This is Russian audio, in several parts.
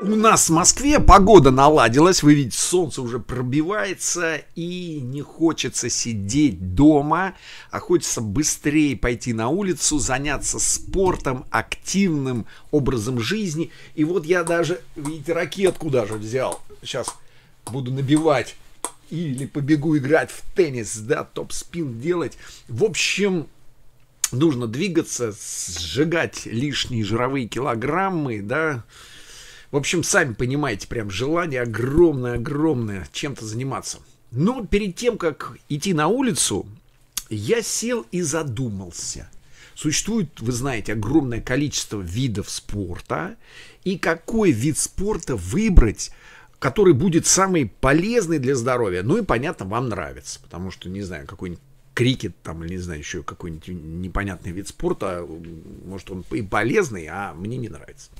у нас в Москве погода наладилась, вы видите, солнце уже пробивается, и не хочется сидеть дома, а хочется быстрее пойти на улицу, заняться спортом, активным образом жизни. И вот я даже, видите, ракетку даже взял. Сейчас буду набивать или побегу играть в теннис, да, топ-спин делать. В общем, нужно двигаться, сжигать лишние жировые килограммы, да, в общем, сами понимаете, прям желание огромное-огромное чем-то заниматься. Но перед тем, как идти на улицу, я сел и задумался. Существует, вы знаете, огромное количество видов спорта. И какой вид спорта выбрать, который будет самый полезный для здоровья, ну и, понятно, вам нравится. Потому что, не знаю, какой-нибудь крикет, там, или не знаю, еще какой-нибудь непонятный вид спорта, может, он и полезный, а мне не нравится.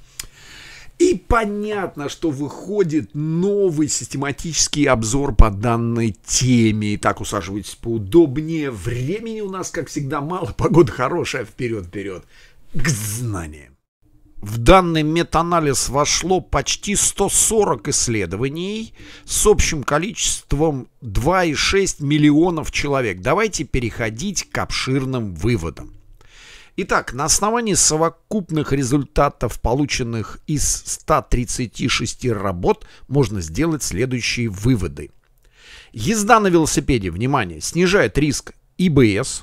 И понятно, что выходит новый систематический обзор по данной теме. Итак, усаживайтесь поудобнее. Времени у нас, как всегда, мало. Погода хорошая. Вперед-вперед. К знаниям. В данный метанализ вошло почти 140 исследований с общим количеством 2,6 миллионов человек. Давайте переходить к обширным выводам. Итак, на основании совокупных результатов, полученных из 136 работ, можно сделать следующие выводы. Езда на велосипеде, внимание, снижает риск ИБС,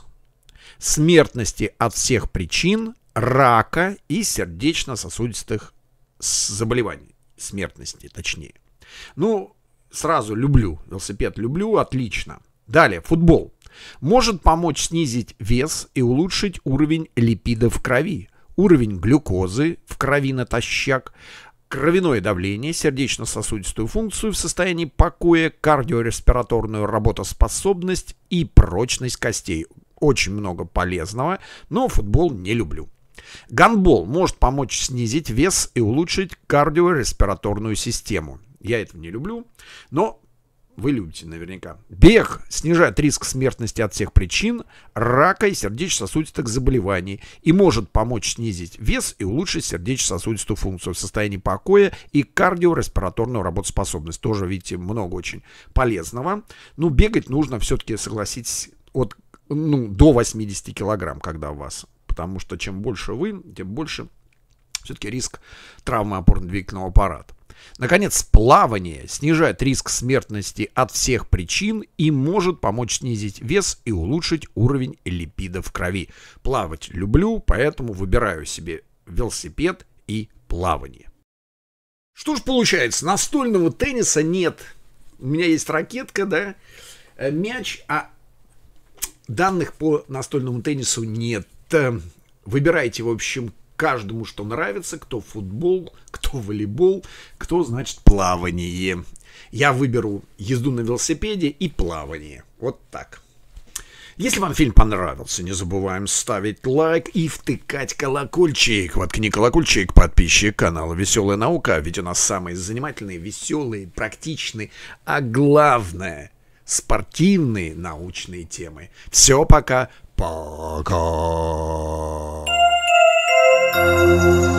смертности от всех причин, рака и сердечно-сосудистых заболеваний, смертности точнее. Ну, сразу люблю, велосипед люблю, отлично. Далее, футбол. Может помочь снизить вес и улучшить уровень липидов в крови, уровень глюкозы в крови натощак, кровяное давление, сердечно-сосудистую функцию в состоянии покоя, кардиореспираторную работоспособность и прочность костей. Очень много полезного, но футбол не люблю. Гандбол может помочь снизить вес и улучшить кардиореспираторную систему. Я этого не люблю, но вы любите наверняка. Бег снижает риск смертности от всех причин, рака и сердечно-сосудистых заболеваний и может помочь снизить вес и улучшить сердечно-сосудистую функцию, в состоянии покоя и кардиореспираторную работоспособность. Тоже, видите, много очень полезного. Но ну, бегать нужно все-таки, согласитесь, от, ну, до 80 килограмм, когда у вас. Потому что чем больше вы, тем больше все-таки риск травмы опорно-двигательного аппарата. Наконец, плавание снижает риск смертности от всех причин и может помочь снизить вес и улучшить уровень липидов в крови. Плавать люблю, поэтому выбираю себе велосипед и плавание. Что ж получается, настольного тенниса нет. У меня есть ракетка, да, э, мяч, а данных по настольному теннису нет. Э, выбирайте, в общем, каждому, что нравится, кто футбол, кто волейбол, кто, значит, плавание. Я выберу езду на велосипеде и плавание. Вот так. Если вам фильм понравился, не забываем ставить лайк и втыкать колокольчик. Воткни колокольчик, подписчик канала «Веселая наука», ведь у нас самые занимательные, веселые, практичные, а главное – спортивные научные темы. Все, пока. Пока. Oh.